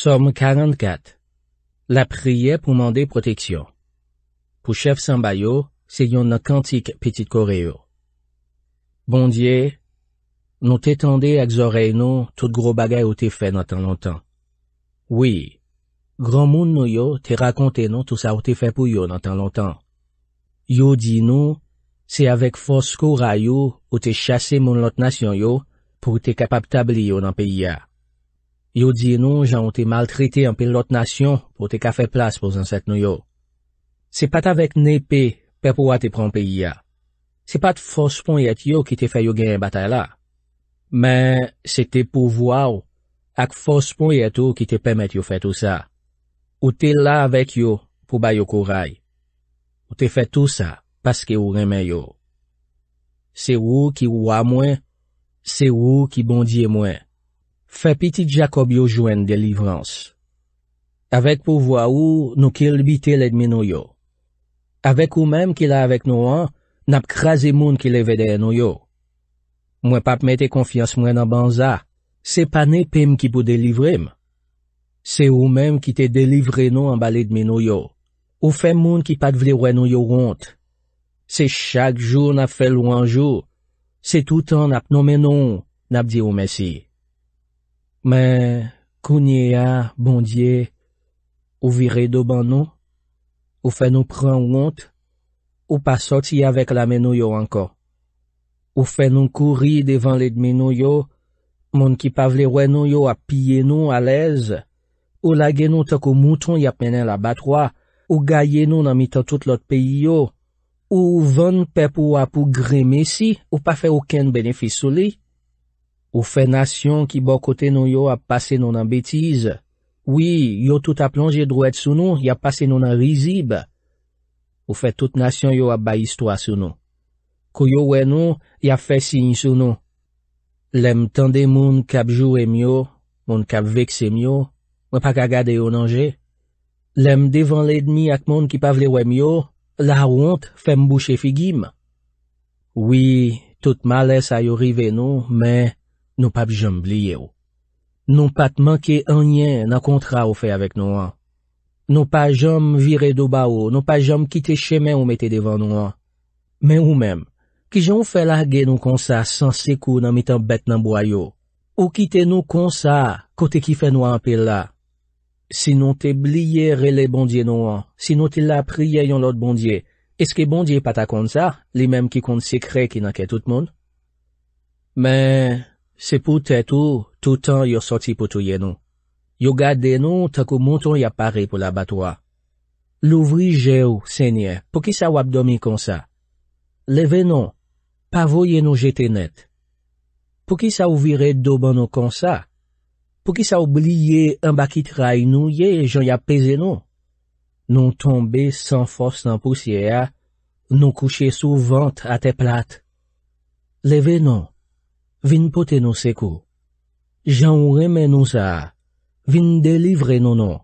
SOM 44 LA PRIYE POU MANDE PROTEKSYON POU CHEF SAMBA bon YO, SE YON NA KANTIK PETIT KORE YO BON DIE, NO TE TANDE AK ZOREY NO TOUT GROU BAGAY O TE FAY NAN TAN LONTAN WI, GRAN MOUN NO YO TE RAKONTE NO TOU SA O TE FAY POU YO NAN TAN LONTAN YO DI NO, SE AVÈK FOSKO RAYO O TE CHASE MOUN LOT NATION YO POU TE KAPAP TABLI YO NAN PEYYA Yo di nou jan ou te maltrite anpil lotnasyon pou te kafe plas pou zanset nou yo. Se pat avek nepe pe pou wa te pranpe ya. Se pat fos pon yet yo ki te fe yo genye batay la. Men se te pou waw ak fos pon yet yo ki te pemet yo fe tout sa. Ou te la avek yo pou bayo kouray. Ou te fe tout sa paske ou remen yo. Se ou ki wwa mwen, se ou ki bondye mwen. Fè piti Jakob yo jwen delivrans. Avèk pou vwa ou nou kèl bitè lèdmè nou yo. Avèk ou mèm kèl avèk nou an, nap krasè moun kèl evèdè nou yo. Mwen pap mètè konfians mwen nan banza, se panè pèm ki pou delivrem. Se ou mèm ki te delivre nou an balèdmè nou yo. Ou fè moun ki pat vle wè nou yo ront. Se chak joun ap fèl ou an joun. Se toutan ap nomè nou, nap di ou mesi. Men, kounye ya, bondye, ou vire do ban nou, ou fe nou pren wont, ou pa soti ya vek la men nou yo anko. Ou fe nou kouri devan led men nou yo, moun ki pa vle wè nou yo ap pye nou alèz, ou lage nou tak ou mouton ya pene la batwa, ou gaye nou nan mitan tout lot peyi yo, ou vèn pep ou ap ou greme si, ou pa fe ouken benefis sou li. Ou fe nasyon ki bo kote nou yo ap pase nou nan betize. Oui, yo tout a plonje drouet sou nou, ya pase nou nan rizib. Ou fe tout nasyon yo ap bayi stoa sou nou. Kou yo we nou, ya fe sin sou nou. Lem tende moun kapjou wemyo, moun kapveksemyo, mwen pa kagade yo nanje. Lem devan ledmi ak moun ki pavle wemyo, la hont fem bouch e figim. Oui, tout males a yo rive nou, men... Nou pa jom bliye ou. Nou pat manke anyen nan kontra ou fe avèk nou an. Nou pa jom vire do ba ou. Nou pa jom kite chemen ou mette devan nou an. Men ou men, ki joun fe lage nou konsa sans se kou nan mitan bet nan boyou. Ou kite nou konsa kote ki fe nou anpe la. Sinon te bliye rele bondye nou an. Sinon te la priye yon lot bondye. Eske bondye pata kont sa, li menm ki kont se kre ki nanke tout moun. Men, Se pou tè tou, tou tan yo soti pou tou yenou. Yo gade yenou takou mouton ya pare pou la batoa. Louvri jè ou, sènyè, pou ki sa wap domi kon sa. Leve non, pavoyen nou jete net. Pou ki sa ouvire do ban nou kon sa. Pou ki sa oubliye mba ki trai nou ye, jan ya peze non. Non tombe san fos nan pousye ya. Non kouche sou vante ate plat. Leve non. Vin pote nou sekou. Jan ou reme nou sa. Vin delivre nou nou.